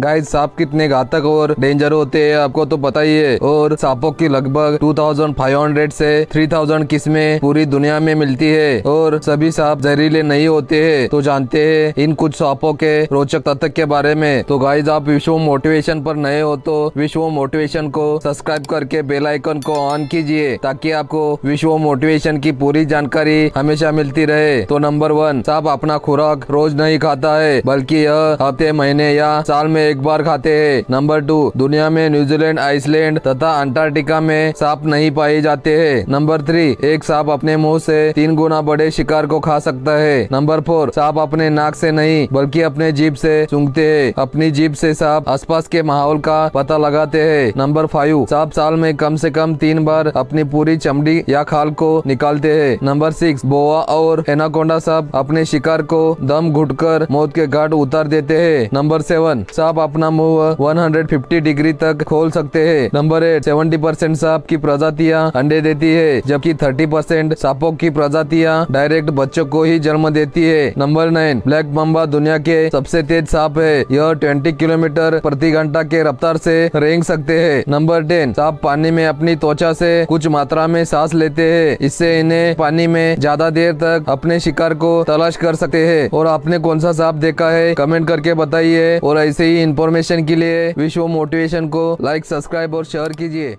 guys सांप कितने घातक और डेंजर होते हैं आपको तो पता ही है और सांपों की लगभग 2500 से 3000 किस्में पूरी दुनिया में मिलती है और सभी सांप जहरीले नहीं होते हैं तो जानते हैं इन कुछ सांपों के रोचक तथ्य के बारे में तो गाइस आप विश्व मोटिवेशन पर नए हो तो विश्व मोटिवेशन को सब्सक्राइब करके बेल आइकन को ऑन कीजिए ताकि आपको विश्व मोटिवेशन की पूरी जानकारी हमेशा मिलती रहे तो नंबर वन सांप अपना खुराक रोज नहीं खाता है बल्कि यह हफ्ते महीने या साल में एक बार खाते हैं नंबर टू दुनिया में न्यूजीलैंड आइसलैंड तथा अंटार्कटिका में सांप नहीं पाए जाते हैं नंबर थ्री एक सांप अपने मुंह से तीन गुना बड़े शिकार को खा सकता है नंबर फोर सांप अपने नाक से नहीं बल्कि अपने जीप से सूंघते हैं अपनी जीप से सांप आसपास के माहौल का पता लगाते हैं नंबर फाइव सांप साल में कम से कम तीन बार अपनी पूरी चमड़ी या खाल को निकालते हैं नंबर सिक्स बोआ और एनाकोंडा सांप अपने शिकार को दम घुट मौत के घाट उतार देते हैं नंबर सेवन सांप आप अपना मुंह 150 डिग्री तक खोल सकते हैं नंबर एट सेवेंटी परसेंट सांप की प्रजातियां अंडे देती है जबकि थर्टी परसेंट सांपों की प्रजातियां डायरेक्ट बच्चों को ही जन्म देती है नंबर नाइन ब्लैक बम्बा दुनिया के सबसे तेज सांप है यह ट्वेंटी किलोमीटर प्रति घंटा के रफ्तार से रेंग सकते हैं नंबर टेन सांप पानी में अपनी त्वचा से कुछ मात्रा में सांस लेते हैं इससे इन्हें पानी में ज्यादा देर तक अपने शिकार को तलाश कर सकते हैं और आपने कौन सा सांप देखा है कमेंट करके बताइए और ऐसे ही इन्फॉर्मेशन के लिए विश्व मोटिवेशन को लाइक सब्सक्राइब और शेयर कीजिए